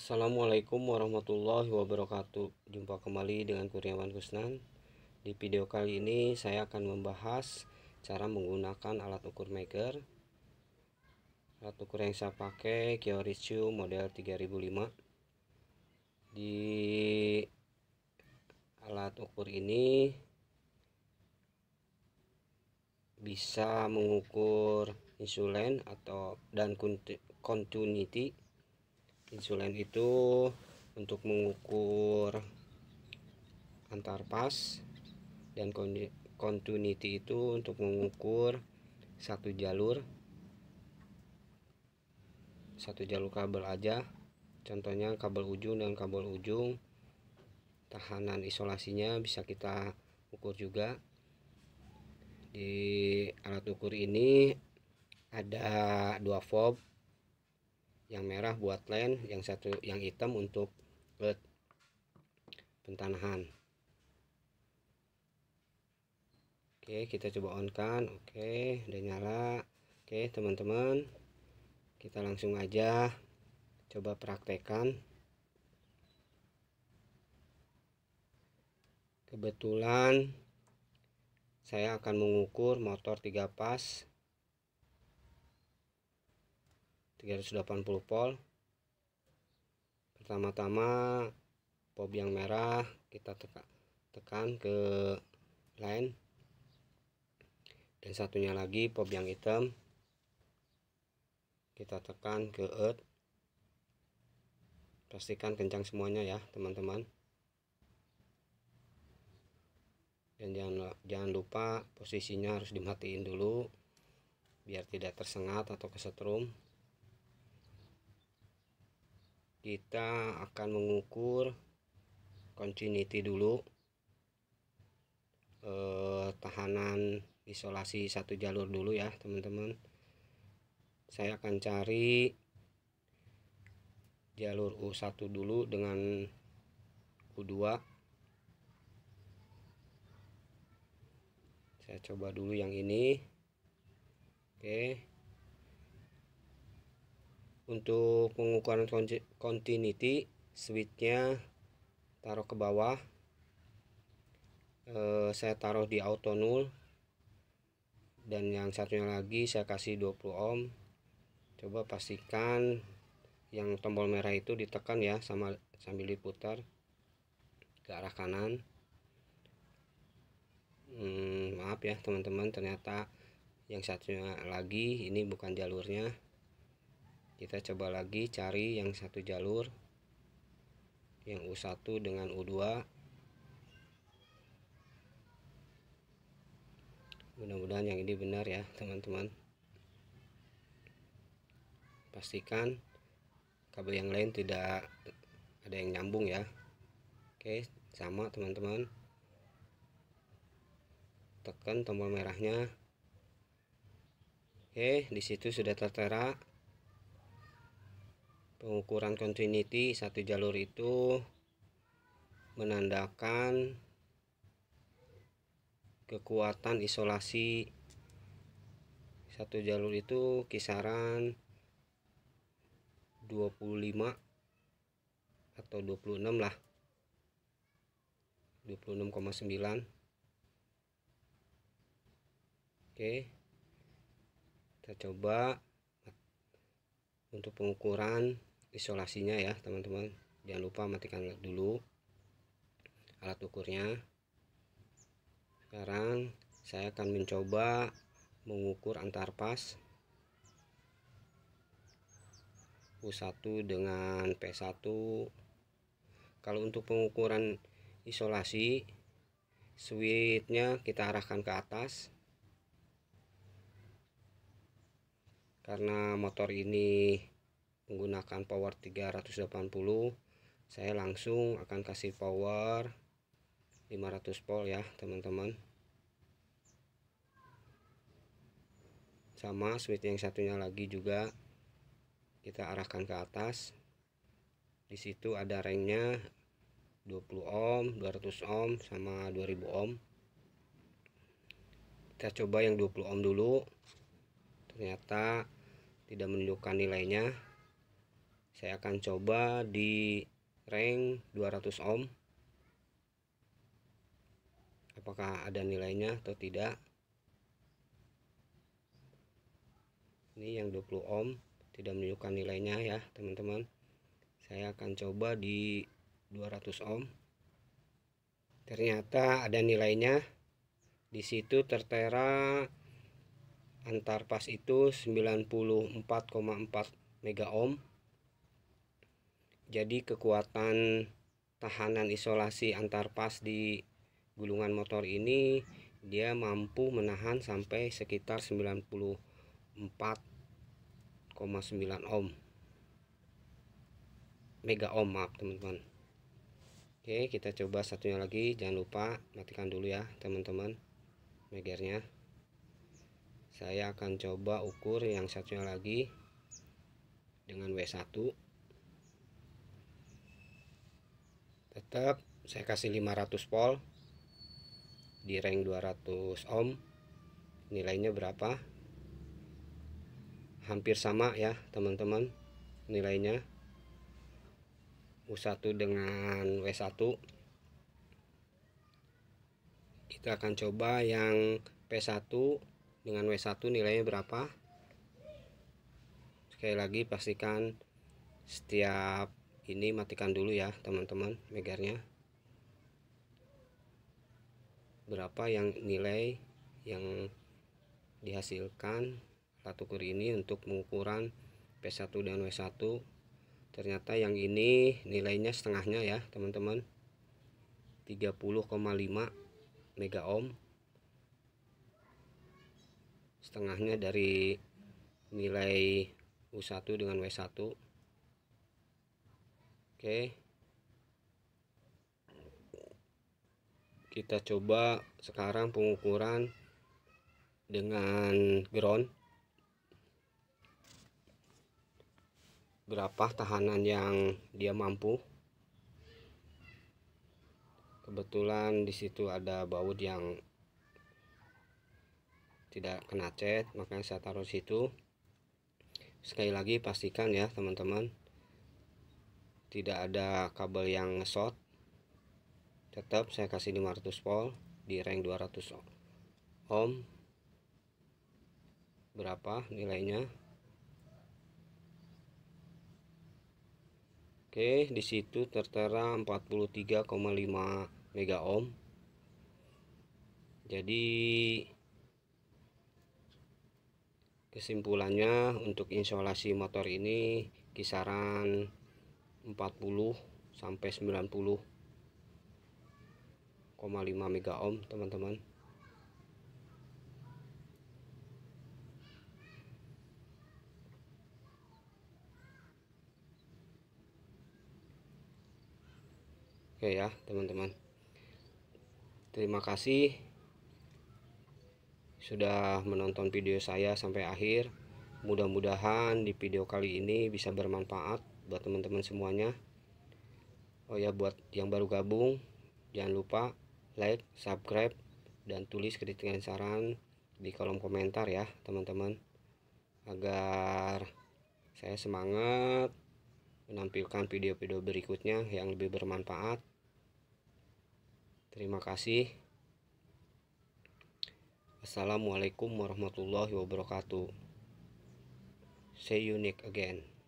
Assalamualaikum warahmatullahi wabarakatuh Jumpa kembali dengan Kurniawan Kusnan Di video kali ini saya akan membahas Cara menggunakan alat ukur maker Alat ukur yang saya pakai Kyoritsu model 3005 Di alat ukur ini Bisa mengukur insulin atau dan continuity insulen itu untuk mengukur antar pas dan continuity itu untuk mengukur satu jalur satu jalur kabel aja contohnya kabel ujung dan kabel ujung tahanan isolasinya bisa kita ukur juga di alat ukur ini ada dua fob yang merah buat land yang satu yang hitam untuk buat pentanahan oke kita coba on kan oke udah nyala oke teman-teman kita langsung aja coba praktekan kebetulan saya akan mengukur motor 3 pas 380 volt pertama-tama bob yang merah kita tekan tekan ke line dan satunya lagi pop yang hitam kita tekan ke earth pastikan kencang semuanya ya teman-teman dan jangan jangan lupa posisinya harus dimatiin dulu biar tidak tersengat atau kesetrum kita akan mengukur continuity dulu eh, tahanan isolasi satu jalur dulu ya teman-teman saya akan cari jalur U1 dulu dengan U2 saya coba dulu yang ini oke untuk pengukuran continuity switchnya taruh ke bawah eh, saya taruh di auto null dan yang satunya lagi saya kasih 20 ohm coba pastikan yang tombol merah itu ditekan ya sama sambil diputar ke arah kanan hmm, maaf ya teman-teman ternyata yang satunya lagi ini bukan jalurnya kita coba lagi cari yang satu jalur yang U1 dengan U2 mudah-mudahan yang ini benar ya teman-teman pastikan kabel yang lain tidak ada yang nyambung ya oke sama teman-teman tekan tombol merahnya oke disitu sudah tertera pengukuran continuity satu jalur itu menandakan kekuatan isolasi satu jalur itu kisaran 25 atau 26 lah 26,9 oke kita coba untuk pengukuran isolasinya ya teman-teman jangan lupa matikan dulu alat ukurnya sekarang saya akan mencoba mengukur antar pas U1 dengan P1 kalau untuk pengukuran isolasi switchnya kita arahkan ke atas karena motor ini menggunakan power 380 saya langsung akan kasih power 500 volt ya teman-teman sama switch yang satunya lagi juga kita arahkan ke atas di situ ada ringnya 20 ohm 200 ohm sama 2000 ohm kita coba yang 20 ohm dulu ternyata tidak menunjukkan nilainya saya akan coba di rank 200 ohm apakah ada nilainya atau tidak ini yang 20 ohm tidak menunjukkan nilainya ya teman-teman saya akan coba di 200 ohm ternyata ada nilainya di situ tertera antar pas itu 94,4 mega ohm jadi kekuatan tahanan isolasi antar pas di gulungan motor ini dia mampu menahan sampai sekitar 94,9 ohm mega ohm maaf teman-teman oke kita coba satunya lagi jangan lupa matikan dulu ya teman-teman megernya saya akan coba ukur yang satunya lagi dengan W1 tetap saya kasih 500 volt di rank 200 ohm nilainya berapa hampir sama ya teman-teman nilainya U1 dengan W1 kita akan coba yang P1 dengan W1 nilainya berapa sekali lagi pastikan setiap ini matikan dulu ya teman-teman megarnya berapa yang nilai yang dihasilkan alat ukur ini untuk pengukuran P1 dan W1 ternyata yang ini nilainya setengahnya ya teman-teman 30,5 mega ohm setengahnya dari nilai U1 dengan W1 Oke. Kita coba sekarang pengukuran dengan ground. Berapa tahanan yang dia mampu? Kebetulan di situ ada baut yang tidak kena cat, makanya saya taruh situ. Sekali lagi pastikan ya, teman-teman tidak ada kabel yang short tetap saya kasih 500 volt di rank 200 ohm berapa nilainya Oke di situ tertera 43,5 mega ohm jadi kesimpulannya untuk insolasi motor ini kisaran 40 sampai 5 mega ohm teman-teman Oke ya teman-teman Terima kasih Sudah menonton video saya sampai akhir Mudah-mudahan di video kali ini bisa bermanfaat buat teman-teman semuanya oh ya buat yang baru gabung jangan lupa like subscribe dan tulis kritik dan saran di kolom komentar ya teman-teman agar saya semangat menampilkan video-video berikutnya yang lebih bermanfaat terima kasih Assalamualaikum warahmatullahi wabarakatuh. See you next again.